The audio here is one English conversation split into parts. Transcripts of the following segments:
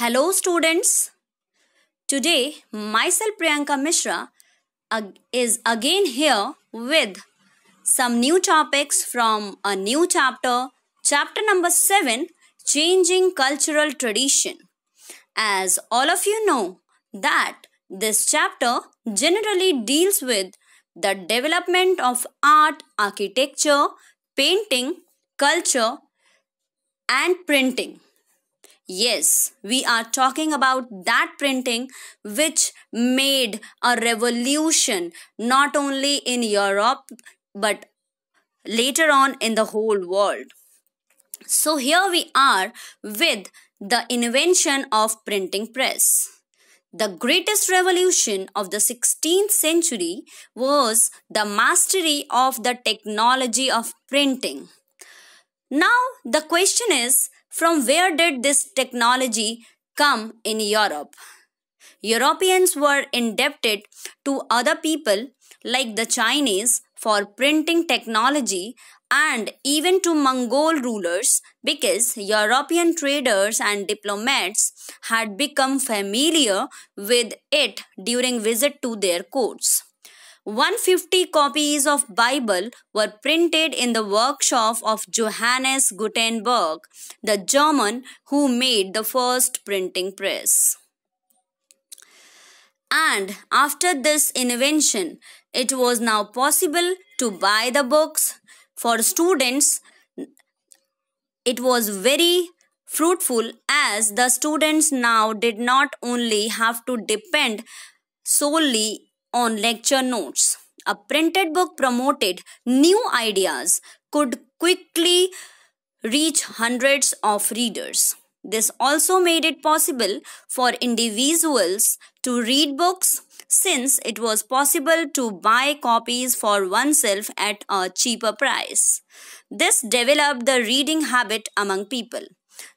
Hello students. Today myself Priyanka Mishra is again here with some new topics from a new chapter, chapter number 7, changing cultural tradition. As all of you know that this chapter generally deals with the development of art, architecture, painting, culture and printing. Yes, we are talking about that printing which made a revolution not only in Europe but later on in the whole world. So here we are with the invention of printing press. The greatest revolution of the 16th century was the mastery of the technology of printing. Now the question is from where did this technology come in Europe? Europeans were indebted to other people like the Chinese for printing technology and even to Mongol rulers because European traders and diplomats had become familiar with it during visit to their courts. 150 copies of Bible were printed in the workshop of Johannes Gutenberg, the German who made the first printing press. And after this invention, it was now possible to buy the books for students. It was very fruitful as the students now did not only have to depend solely on lecture notes. A printed book promoted new ideas could quickly reach hundreds of readers. This also made it possible for individuals to read books since it was possible to buy copies for oneself at a cheaper price. This developed the reading habit among people.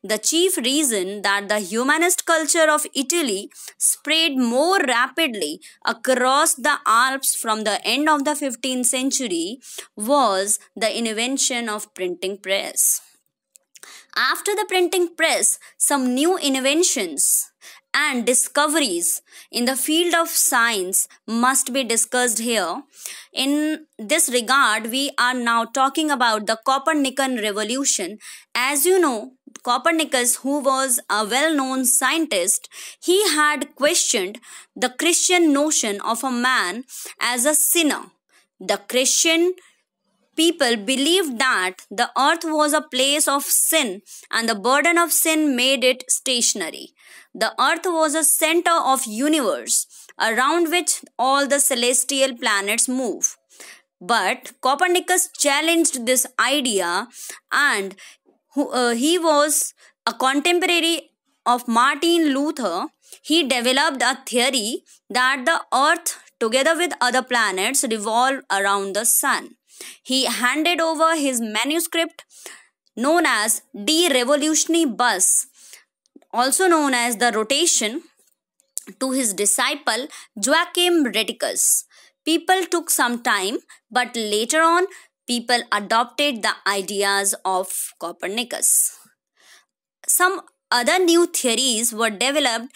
The chief reason that the humanist culture of Italy spread more rapidly across the Alps from the end of the 15th century was the invention of printing press. After the printing press, some new inventions and discoveries in the field of science must be discussed here. In this regard, we are now talking about the Copernican revolution. As you know, Copernicus, who was a well known scientist, he had questioned the Christian notion of a man as a sinner. The Christian people believed that the earth was a place of sin and the burden of sin made it stationary the earth was a center of universe around which all the celestial planets move but copernicus challenged this idea and who, uh, he was a contemporary of Martin Luther. He developed a theory that the earth together with other planets revolve around the sun. He handed over his manuscript known as De Revolutione Bus, also known as the rotation, to his disciple Joachim Reticus. People took some time, but later on people adopted the ideas of Copernicus. Some other new theories were developed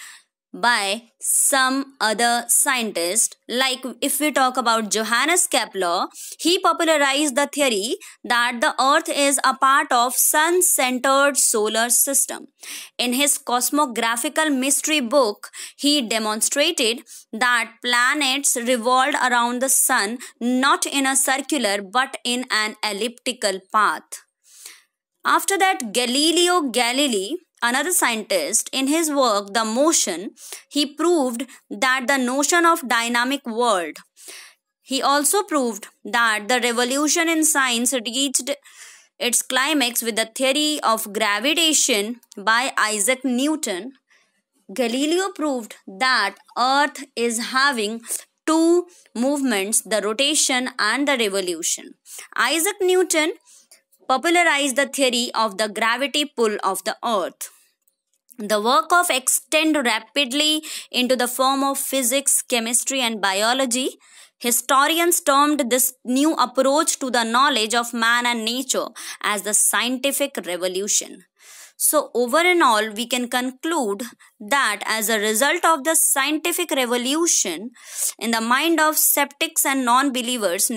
by some other scientist. Like if we talk about Johannes Kepler, he popularized the theory that the earth is a part of sun-centered solar system. In his cosmographical mystery book, he demonstrated that planets revolved around the sun not in a circular but in an elliptical path. After that, Galileo Galilei another scientist, in his work The Motion, he proved that the notion of dynamic world. He also proved that the revolution in science reached its climax with the theory of gravitation by Isaac Newton. Galileo proved that Earth is having two movements the rotation and the revolution. Isaac Newton popularized the theory of the gravity pull of the earth. The work of extended rapidly into the form of physics, chemistry and biology. Historians termed this new approach to the knowledge of man and nature as the scientific revolution. So, over and all, we can conclude that as a result of the scientific revolution, in the mind of skeptics and non believers,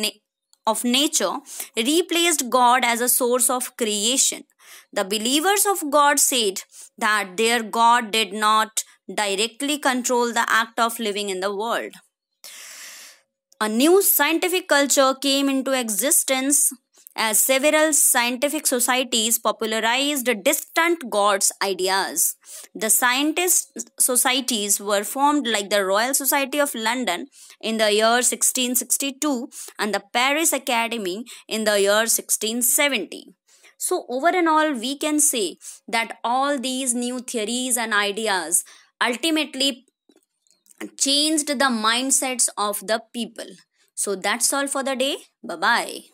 of nature replaced God as a source of creation. The believers of God said that their God did not directly control the act of living in the world. A new scientific culture came into existence as several scientific societies popularized distant gods' ideas. The scientist societies were formed like the Royal Society of London in the year 1662 and the Paris Academy in the year 1670. So, over and all, we can say that all these new theories and ideas ultimately changed the mindsets of the people. So, that's all for the day. Bye bye.